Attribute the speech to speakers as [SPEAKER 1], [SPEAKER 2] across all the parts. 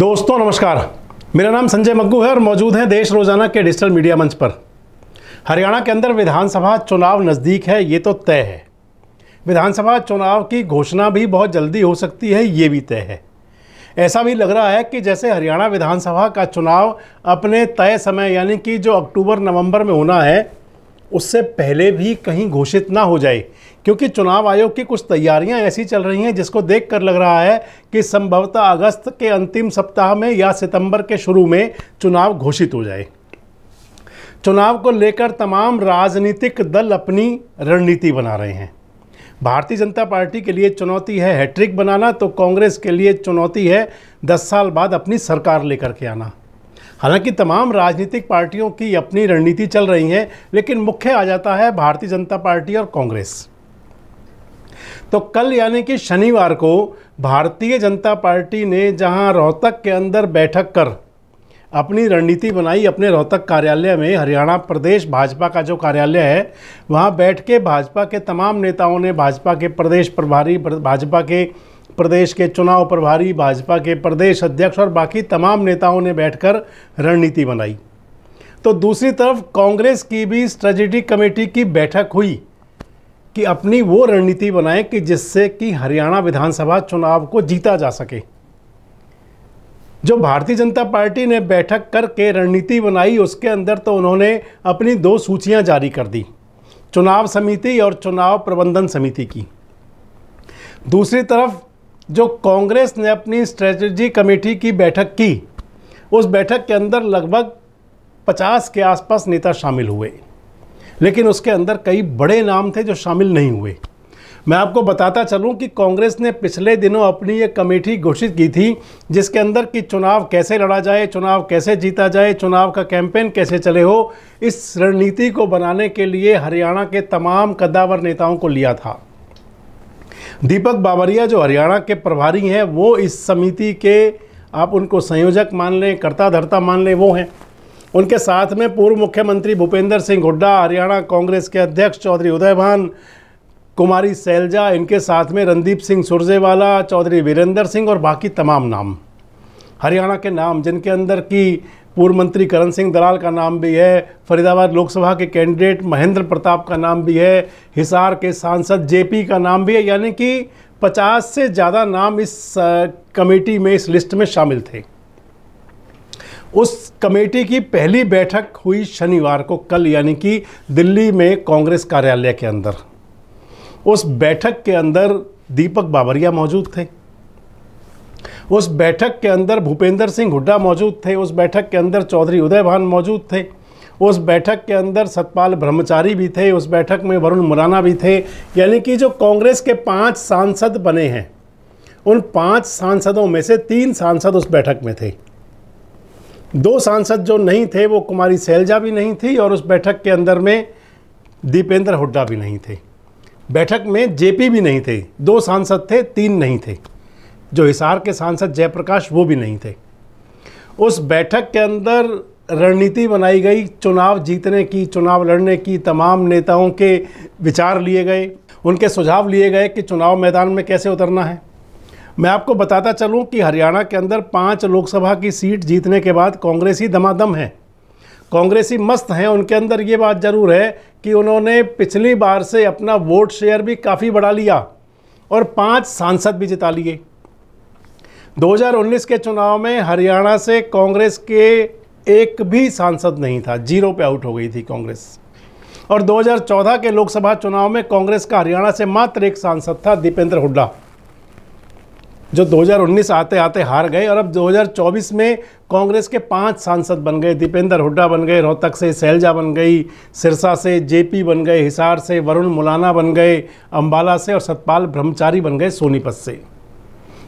[SPEAKER 1] दोस्तों नमस्कार मेरा नाम संजय मग्गू है और मौजूद हैं देश रोजाना के डिजिटल मीडिया मंच पर हरियाणा के अंदर विधानसभा चुनाव नज़दीक है ये तो तय है विधानसभा चुनाव की घोषणा भी बहुत जल्दी हो सकती है ये भी तय है ऐसा भी लग रहा है कि जैसे हरियाणा विधानसभा का चुनाव अपने तय समय यानी कि जो अक्टूबर नवंबर में होना है उससे पहले भी कहीं घोषित ना हो जाए क्योंकि चुनाव आयोग की कुछ तैयारियां ऐसी चल रही हैं जिसको देखकर लग रहा है कि संभवतः अगस्त के अंतिम सप्ताह में या सितंबर के शुरू में चुनाव घोषित हो जाए चुनाव को लेकर तमाम राजनीतिक दल अपनी रणनीति बना रहे हैं भारतीय जनता पार्टी के लिए चुनौती है हैट्रिक बनाना तो कांग्रेस के लिए चुनौती है दस साल बाद अपनी सरकार लेकर के आना हालांकि तमाम राजनीतिक पार्टियों की अपनी रणनीति चल रही है लेकिन मुख्य आ जाता है भारतीय जनता पार्टी और कांग्रेस तो कल यानी कि शनिवार को भारतीय जनता पार्टी ने जहां रोहतक के अंदर बैठक कर अपनी रणनीति बनाई अपने रोहतक कार्यालय में हरियाणा प्रदेश भाजपा का जो कार्यालय है वहां बैठ के भाजपा के तमाम नेताओं ने भाजपा के प्रदेश प्रभारी भाजपा के प्रदेश के चुनाव प्रभारी भाजपा के प्रदेश अध्यक्ष और बाकी तमाम नेताओं ने बैठकर रणनीति बनाई तो दूसरी तरफ कांग्रेस की भी स्ट्रेटेजिक कमेटी की बैठक हुई कि अपनी वो रणनीति बनाएं कि जिससे कि हरियाणा विधानसभा चुनाव को जीता जा सके जो भारतीय जनता पार्टी ने बैठक करके रणनीति बनाई उसके अंदर तो उन्होंने अपनी दो सूचियां जारी कर दी चुनाव समिति और चुनाव प्रबंधन समिति की दूसरी तरफ जो कांग्रेस ने अपनी स्ट्रेटजी कमेटी की बैठक की उस बैठक के अंदर लगभग 50 के आसपास नेता शामिल हुए लेकिन उसके अंदर कई बड़े नाम थे जो शामिल नहीं हुए मैं आपको बताता चलूं कि कांग्रेस ने पिछले दिनों अपनी ये कमेटी घोषित की थी जिसके अंदर कि चुनाव कैसे लड़ा जाए चुनाव कैसे जीता जाए चुनाव का कैंपेन कैसे चले हो इस रणनीति को बनाने के लिए हरियाणा के तमाम कद्दावर नेताओं को लिया था दीपक बाबरिया जो हरियाणा के प्रभारी हैं वो इस समिति के आप उनको संयोजक मान लें कर्ता धर्ता मान लें वो हैं उनके साथ में पूर्व मुख्यमंत्री भूपेंद्र सिंह हुड्डा हरियाणा कांग्रेस के अध्यक्ष चौधरी उदयभान कुमारी सैलजा इनके साथ में रणदीप सिंह सुरजेवाला चौधरी वीरेंद्र सिंह और बाकी तमाम नाम हरियाणा के नाम जिनके अंदर की पूर्व मंत्री करण सिंह दलाल का नाम भी है फरीदाबाद लोकसभा के कैंडिडेट महेंद्र प्रताप का नाम भी है हिसार के सांसद जेपी का नाम भी है यानी कि 50 से ज़्यादा नाम इस कमेटी में इस लिस्ट में शामिल थे उस कमेटी की पहली बैठक हुई शनिवार को कल यानी कि दिल्ली में कांग्रेस कार्यालय के अंदर उस बैठक के अंदर दीपक बाबरिया मौजूद थे उस बैठक के अंदर भूपेंद्र सिंह हुड्डा मौजूद थे उस बैठक के अंदर चौधरी उदयभान मौजूद थे उस बैठक के अंदर सतपाल ब्रह्मचारी भी थे उस बैठक में वरुण मुराना भी थे यानी कि जो कांग्रेस के पांच सांसद बने हैं उन पांच सांसदों में से तीन सांसद उस बैठक में थे दो सांसद जो नहीं थे वो कुमारी सैलजा भी नहीं थी और उस बैठक के अंदर में दीपेंद्र हुड्डा भी नहीं थे बैठक में जेपी भी नहीं थे दो सांसद थे तीन नहीं थे जो हिसार के सांसद जयप्रकाश वो भी नहीं थे उस बैठक के अंदर रणनीति बनाई गई चुनाव जीतने की चुनाव लड़ने की तमाम नेताओं के विचार लिए गए उनके सुझाव लिए गए कि चुनाव मैदान में कैसे उतरना है मैं आपको बताता चलूं कि हरियाणा के अंदर पाँच लोकसभा की सीट जीतने के बाद कांग्रेसी दमादम है कांग्रेसी मस्त हैं उनके अंदर ये बात ज़रूर है कि उन्होंने पिछली बार से अपना वोट शेयर भी काफ़ी बढ़ा लिया और पाँच सांसद भी जिता लिए 2019 के चुनाव में हरियाणा से कांग्रेस के एक भी सांसद नहीं था जीरो पे आउट हो गई थी कांग्रेस और 2014 के लोकसभा चुनाव में कांग्रेस का हरियाणा से मात्र एक सांसद था दीपेंद्र हुड्डा जो 2019 आते आते हार गए और अब 2024 में कांग्रेस के पांच सांसद बन गए दीपेंद्र हुड्डा बन गए रोहतक से सैलजा बन गई सिरसा से जेपी बन गए हिसार से वरुण मुलाना बन गए अंबाला से और सतपाल ब्रह्मचारी बन गए सोनीपत से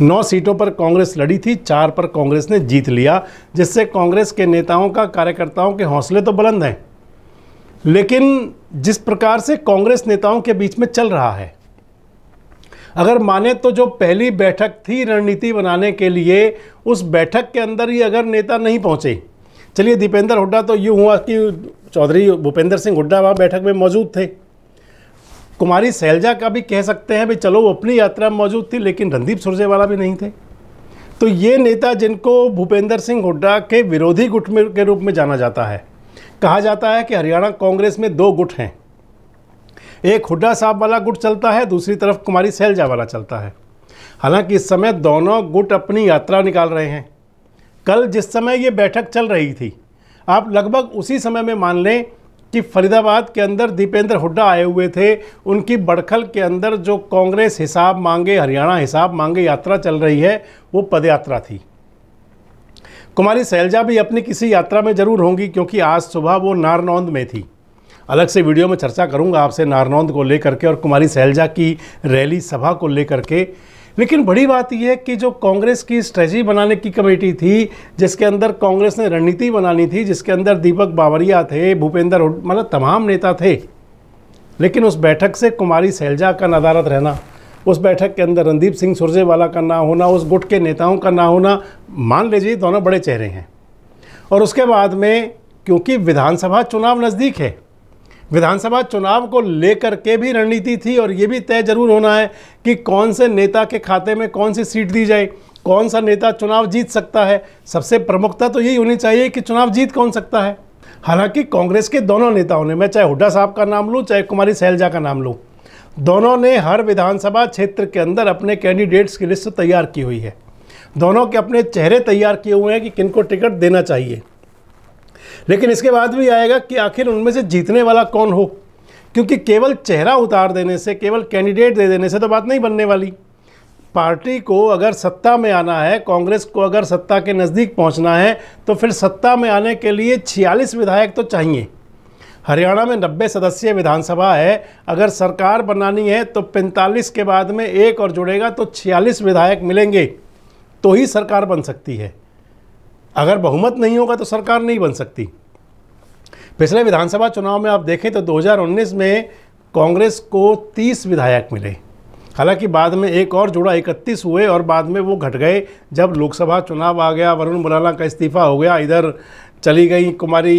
[SPEAKER 1] नौ सीटों पर कांग्रेस लड़ी थी चार पर कांग्रेस ने जीत लिया जिससे कांग्रेस के नेताओं का कार्यकर्ताओं के हौसले तो बुलंद हैं लेकिन जिस प्रकार से कांग्रेस नेताओं के बीच में चल रहा है अगर माने तो जो पहली बैठक थी रणनीति बनाने के लिए उस बैठक के अंदर ही अगर नेता नहीं पहुँचे चलिए दीपेंद्र हुड्डा तो यूँ हुआ कि चौधरी भूपेंद्र सिंह हुड्डा वहाँ बैठक में मौजूद थे कुमारी सैलजा का भी कह सकते हैं भाई चलो वो अपनी यात्रा में मौजूद थी लेकिन रणदीप सुरजेवाला भी नहीं थे तो ये नेता जिनको भूपेंद्र सिंह हुड्डा के विरोधी गुट में के रूप में जाना जाता है कहा जाता है कि हरियाणा कांग्रेस में दो गुट हैं एक हुड्डा साहब वाला गुट चलता है दूसरी तरफ कुमारी सैलजा वाला चलता है हालांकि इस समय दोनों गुट अपनी यात्रा निकाल रहे हैं कल जिस समय ये बैठक चल रही थी आप लगभग उसी समय में मान लें कि फरीदाबाद के अंदर दीपेंद्र हुड्डा आए हुए थे उनकी बड़खल के अंदर जो कांग्रेस हिसाब मांगे हरियाणा हिसाब मांगे यात्रा चल रही है वो पदयात्रा थी कुमारी सैलजा भी अपनी किसी यात्रा में ज़रूर होंगी क्योंकि आज सुबह वो नारनौंद में थी अलग से वीडियो में चर्चा करूंगा आपसे नारनौंद को लेकर के और कुमारी सैलजा की रैली सभा को लेकर के लेकिन बड़ी बात यह है कि जो कांग्रेस की स्ट्रेटी बनाने की कमेटी थी जिसके अंदर कांग्रेस ने रणनीति बनानी थी जिसके अंदर दीपक बावरिया थे भूपेंद्र मतलब तमाम नेता थे लेकिन उस बैठक से कुमारी सैलजा का नदारत रहना उस बैठक के अंदर रणदीप सिंह सुरजेवाला का ना होना उस गुट के नेताओं का ना होना मान लीजिए दोनों बड़े चेहरे हैं और उसके बाद में क्योंकि विधानसभा चुनाव नज़दीक है विधानसभा चुनाव को लेकर के भी रणनीति थी और ये भी तय जरूर होना है कि कौन से नेता के खाते में कौन सी सीट दी जाए कौन सा नेता चुनाव जीत सकता है सबसे प्रमुखता तो यही होनी चाहिए कि चुनाव जीत कौन सकता है हालांकि कांग्रेस के दोनों नेताओं ने मैं चाहे हुड्डा साहब का नाम लूँ चाहे कुमारी सैलजा का नाम लूँ दोनों ने हर विधानसभा क्षेत्र के अंदर अपने कैंडिडेट्स की लिस्ट तैयार की हुई है दोनों के अपने चेहरे तैयार किए हुए हैं कि किनको टिकट देना चाहिए लेकिन इसके बाद भी आएगा कि आखिर उनमें से जीतने वाला कौन हो क्योंकि केवल चेहरा उतार देने से केवल कैंडिडेट दे देने से तो बात नहीं बनने वाली पार्टी को अगर सत्ता में आना है कांग्रेस को अगर सत्ता के नज़दीक पहुंचना है तो फिर सत्ता में आने के लिए 46 विधायक तो चाहिए हरियाणा में नब्बे सदस्यीय विधानसभा है अगर सरकार बनानी है तो 45 के बाद में एक और जुड़ेगा तो 46 विधायक मिलेंगे तो ही सरकार बन सकती है अगर बहुमत नहीं होगा तो सरकार नहीं बन सकती पिछले विधानसभा चुनाव में आप देखें तो 2019 में कांग्रेस को 30 विधायक मिले हालांकि बाद में एक और जुड़ा 31 हुए और बाद में वो घट गए जब लोकसभा चुनाव आ गया वरुण मुराला का इस्तीफा हो गया इधर चली गई कुमारी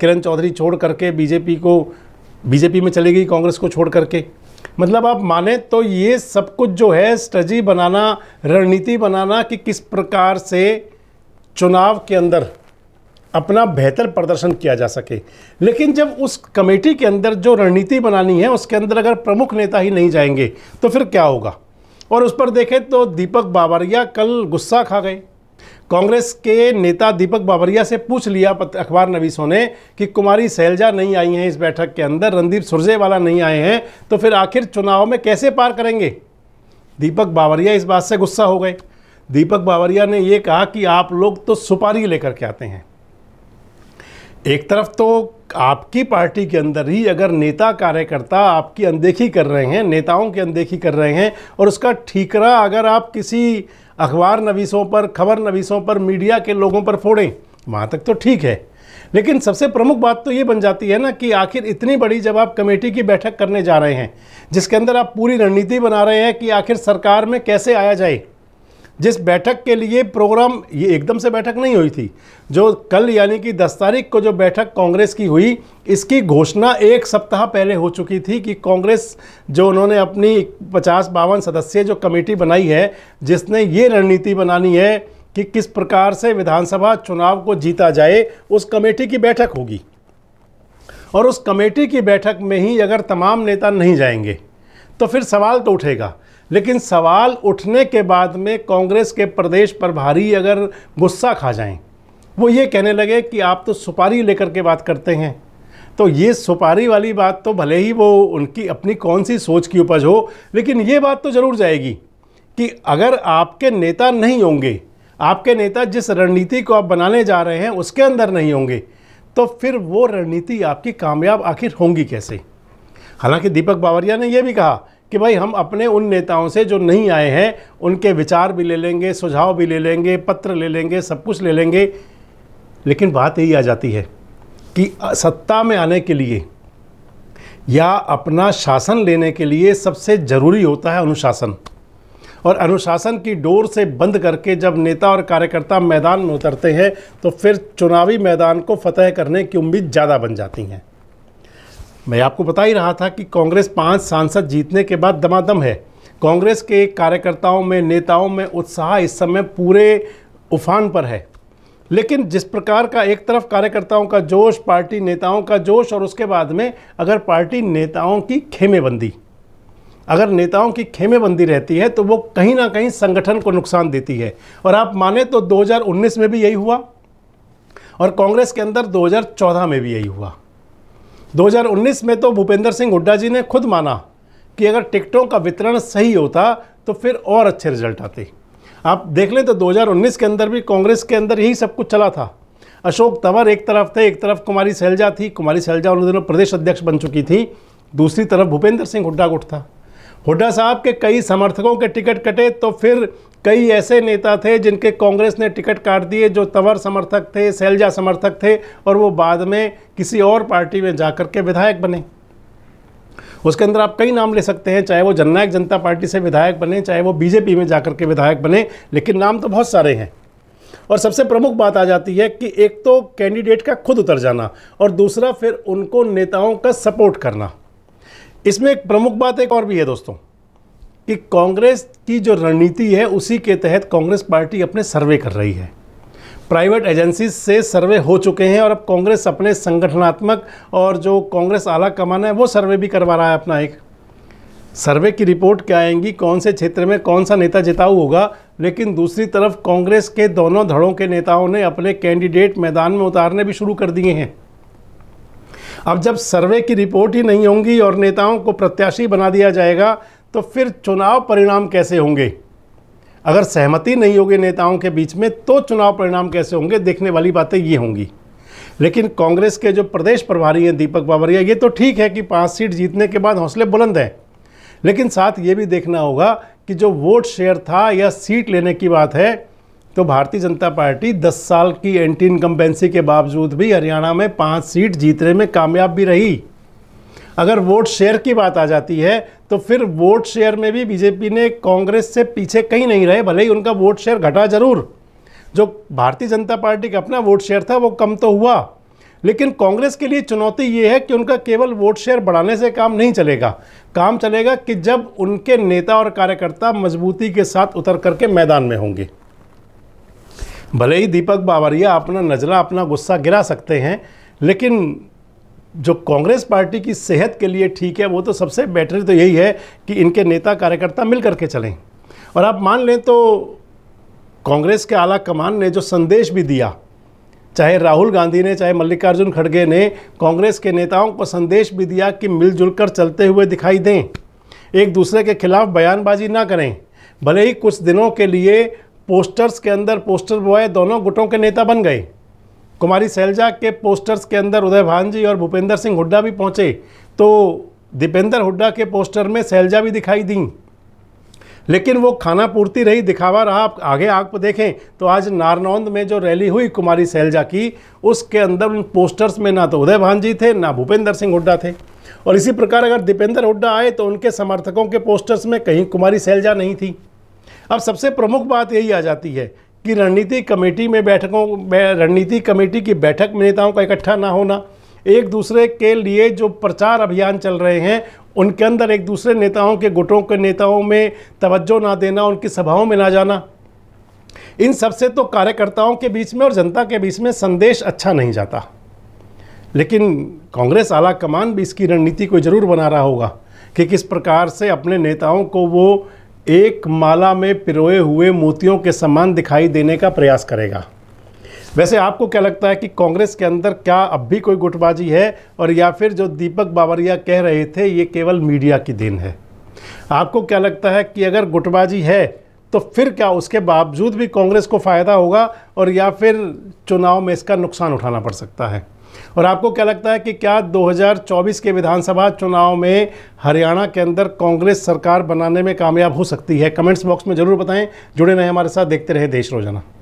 [SPEAKER 1] किरण चौधरी छोड़ करके बीजेपी को बीजेपी में चली गई कांग्रेस को छोड़ करके मतलब आप माने तो ये सब कुछ जो है स्ट्रजी बनाना रणनीति बनाना कि किस प्रकार से चुनाव के अंदर अपना बेहतर प्रदर्शन किया जा सके लेकिन जब उस कमेटी के अंदर जो रणनीति बनानी है उसके अंदर अगर प्रमुख नेता ही नहीं जाएंगे तो फिर क्या होगा और उस पर देखें तो दीपक बावरिया कल गुस्सा खा गए कांग्रेस के नेता दीपक बावरिया से पूछ लिया अखबार नवीसों ने कि कुमारी सैलजा नहीं आई हैं इस बैठक के अंदर रणदीप सुरजेवाला नहीं आए हैं तो फिर आखिर चुनाव में कैसे पार करेंगे दीपक बावरिया इस बात से गुस्सा हो गए दीपक बावरिया ने ये कहा कि आप लोग तो सुपारी लेकर के आते हैं एक तरफ तो आपकी पार्टी के अंदर ही अगर नेता कार्यकर्ता आपकी अनदेखी कर रहे हैं नेताओं की अनदेखी कर रहे हैं और उसका ठीकरा अगर आप किसी अखबार नवीसों पर खबर नवीसों पर मीडिया के लोगों पर फोड़ें वहाँ तक तो ठीक है लेकिन सबसे प्रमुख बात तो ये बन जाती है ना कि आखिर इतनी बड़ी जब आप कमेटी की बैठक करने जा रहे हैं जिसके अंदर आप पूरी रणनीति बना रहे हैं कि आखिर सरकार में कैसे आया जाए जिस बैठक के लिए प्रोग्राम ये एकदम से बैठक नहीं हुई थी जो कल यानी कि दस तारीख को जो बैठक कांग्रेस की हुई इसकी घोषणा एक सप्ताह पहले हो चुकी थी कि कांग्रेस जो उन्होंने अपनी पचास बावन सदस्यीय जो कमेटी बनाई है जिसने ये रणनीति बनानी है कि किस प्रकार से विधानसभा चुनाव को जीता जाए उस कमेटी की बैठक होगी और उस कमेटी की बैठक में ही अगर तमाम नेता नहीं जाएंगे तो फिर सवाल तो उठेगा लेकिन सवाल उठने के बाद में कांग्रेस के प्रदेश प्रभारी अगर गुस्सा खा जाएं वो ये कहने लगे कि आप तो सुपारी लेकर के बात करते हैं तो ये सुपारी वाली बात तो भले ही वो उनकी अपनी कौन सी सोच की उपज हो लेकिन ये बात तो ज़रूर जाएगी कि अगर आपके नेता नहीं होंगे आपके नेता जिस रणनीति को आप बनाने जा रहे हैं उसके अंदर नहीं होंगे तो फिर वो रणनीति आपकी कामयाब आखिर होंगी कैसे हालांकि दीपक बावरिया ने यह भी कहा कि भाई हम अपने उन नेताओं से जो नहीं आए हैं उनके विचार भी ले लेंगे सुझाव भी ले लेंगे पत्र ले लेंगे सब कुछ ले लेंगे लेकिन बात यही आ जाती है कि सत्ता में आने के लिए या अपना शासन लेने के लिए सबसे ज़रूरी होता है अनुशासन और अनुशासन की डोर से बंद करके जब नेता और कार्यकर्ता मैदान में उतरते हैं तो फिर चुनावी मैदान को फतह करने की उम्मीद ज़्यादा बन जाती हैं मैं आपको बता ही रहा था कि कांग्रेस पांच सांसद जीतने के बाद दमादम है कांग्रेस के कार्यकर्ताओं में नेताओं में उत्साह इस समय पूरे उफान पर है लेकिन जिस प्रकार का एक तरफ कार्यकर्ताओं का जोश पार्टी नेताओं का जोश और उसके बाद में अगर पार्टी नेताओं की खेमेबंदी अगर नेताओं की खेमेबंदी रहती है तो वो कहीं ना कहीं संगठन को नुकसान देती है और आप माने तो 2019 में भी यही हुआ और कांग्रेस के अंदर 2014 में भी यही हुआ 2019 में तो भूपेंद्र सिंह हुड्डा जी ने खुद माना कि अगर टिकटों का वितरण सही होता तो फिर और अच्छे रिजल्ट आते आप देख लें तो 2019 के अंदर भी कांग्रेस के अंदर यही सब कुछ चला था अशोक तंवर एक तरफ थे एक तरफ कुमारी सैलजा थी कुमारी सैलजा उन दिनों प्रदेश अध्यक्ष बन चुकी थी दूसरी तरफ भूपेंद्र सिंह हुड्डा गुट था हुड्डा साहब के कई समर्थकों के टिकट कटे तो फिर कई ऐसे नेता थे जिनके कांग्रेस ने टिकट काट दिए जो तंवर समर्थक थे सैलजा समर्थक थे और वो बाद में किसी और पार्टी में जाकर के विधायक बने उसके अंदर आप कई नाम ले सकते हैं चाहे वो जननायक जनता पार्टी से विधायक बने चाहे वो बीजेपी में जाकर के विधायक बने लेकिन नाम तो बहुत सारे हैं और सबसे प्रमुख बात आ जाती है कि एक तो कैंडिडेट का खुद उतर जाना और दूसरा फिर उनको नेताओं का सपोर्ट करना इसमें एक प्रमुख बात एक और भी है दोस्तों कि कांग्रेस की जो रणनीति है उसी के तहत कांग्रेस पार्टी अपने सर्वे कर रही है प्राइवेट एजेंसी से सर्वे हो चुके हैं और अब कांग्रेस अपने संगठनात्मक और जो कांग्रेस आला कमान है वो सर्वे भी करवा रहा है अपना एक सर्वे की रिपोर्ट क्या आएंगी कौन से क्षेत्र में कौन सा नेता जिताऊ होगा लेकिन दूसरी तरफ कांग्रेस के दोनों धड़ों के नेताओं ने अपने कैंडिडेट मैदान में उतारने भी शुरू कर दिए हैं अब जब सर्वे की रिपोर्ट ही नहीं होंगी और नेताओं को प्रत्याशी बना दिया जाएगा तो फिर चुनाव परिणाम कैसे होंगे अगर सहमति नहीं होगी नेताओं के बीच में तो चुनाव परिणाम कैसे होंगे देखने वाली बातें ये होंगी लेकिन कांग्रेस के जो प्रदेश प्रभारी हैं दीपक बावरिया ये तो ठीक है कि पाँच सीट जीतने के बाद हौसले बुलंद हैं लेकिन साथ ये भी देखना होगा कि जो वोट शेयर था या सीट लेने की बात है तो भारतीय जनता पार्टी 10 साल की एंटी इनकम्बेंसी के बावजूद भी हरियाणा में पाँच सीट जीतने में कामयाब भी रही अगर वोट शेयर की बात आ जाती है तो फिर वोट शेयर में भी बीजेपी ने कांग्रेस से पीछे कहीं नहीं रहे भले ही उनका वोट शेयर घटा जरूर जो भारतीय जनता पार्टी का अपना वोट शेयर था वो कम तो हुआ लेकिन कांग्रेस के लिए चुनौती ये है कि उनका केवल वोट शेयर बढ़ाने से काम नहीं चलेगा काम चलेगा कि जब उनके नेता और कार्यकर्ता मजबूती के साथ उतर करके मैदान में होंगे भले ही दीपक बावरिया अपना नजला अपना गुस्सा गिरा सकते हैं लेकिन जो कांग्रेस पार्टी की सेहत के लिए ठीक है वो तो सबसे बेटर तो यही है कि इनके नेता कार्यकर्ता मिल करके चलें और आप मान लें तो कांग्रेस के आला कमान ने जो संदेश भी दिया चाहे राहुल गांधी ने चाहे मल्लिकार्जुन खड़गे ने कांग्रेस के नेताओं को संदेश भी दिया कि मिलजुल कर चलते हुए दिखाई दें एक दूसरे के खिलाफ बयानबाजी ना करें भले ही कुछ दिनों के लिए पोस्टर्स के अंदर पोस्टर बॉय दोनों गुटों के नेता बन गए कुमारी सैलजा के पोस्टर्स के अंदर उदय भान जी और भूपेंद्र सिंह हुड्डा भी पहुंचे तो दीपेंद्र हुड्डा के पोस्टर में सैलजा भी दिखाई दी लेकिन वो खाना पूर्ति रही दिखावा रहा आप आगे आप देखें तो आज नारनौंद में जो रैली हुई कुमारी सैलजा की उसके अंदर उन पोस्टर्स में ना तो उदय भान जी थे ना भूपेंद्र सिंह हुड्डा थे और इसी प्रकार अगर दीपेंद्र हुड्डा आए तो उनके समर्थकों के पोस्टर्स में कहीं कुमारी सैलजा नहीं थी अब सबसे प्रमुख बात यही आ जाती है कि रणनीति कमेटी में बैठकों रणनीति कमेटी की बैठक में नेताओं का इकट्ठा ना होना एक दूसरे के लिए जो प्रचार अभियान चल रहे हैं उनके अंदर एक दूसरे नेताओं के गुटों के नेताओं में तवज्जो ना देना उनकी सभाओं में ना जाना इन सबसे तो कार्यकर्ताओं के बीच में और जनता के बीच में संदेश अच्छा नहीं जाता लेकिन कांग्रेस आला कमान भी इसकी रणनीति को जरूर बना रहा होगा कि किस प्रकार से अपने नेताओं को वो एक माला में पिरोए हुए मोतियों के समान दिखाई देने का प्रयास करेगा वैसे आपको क्या लगता है कि कांग्रेस के अंदर क्या अब भी कोई गुटबाजी है और या फिर जो दीपक बावरिया कह रहे थे ये केवल मीडिया की देन है आपको क्या लगता है कि अगर गुटबाजी है तो फिर क्या उसके बावजूद भी कांग्रेस को फ़ायदा होगा और या फिर चुनाव में इसका नुकसान उठाना पड़ सकता है और आपको क्या लगता है कि क्या 2024 के विधानसभा चुनाव में हरियाणा के अंदर कांग्रेस सरकार बनाने में कामयाब हो सकती है कमेंट्स बॉक्स में ज़रूर बताएं जुड़े रहें हमारे साथ देखते रहे देश रोजाना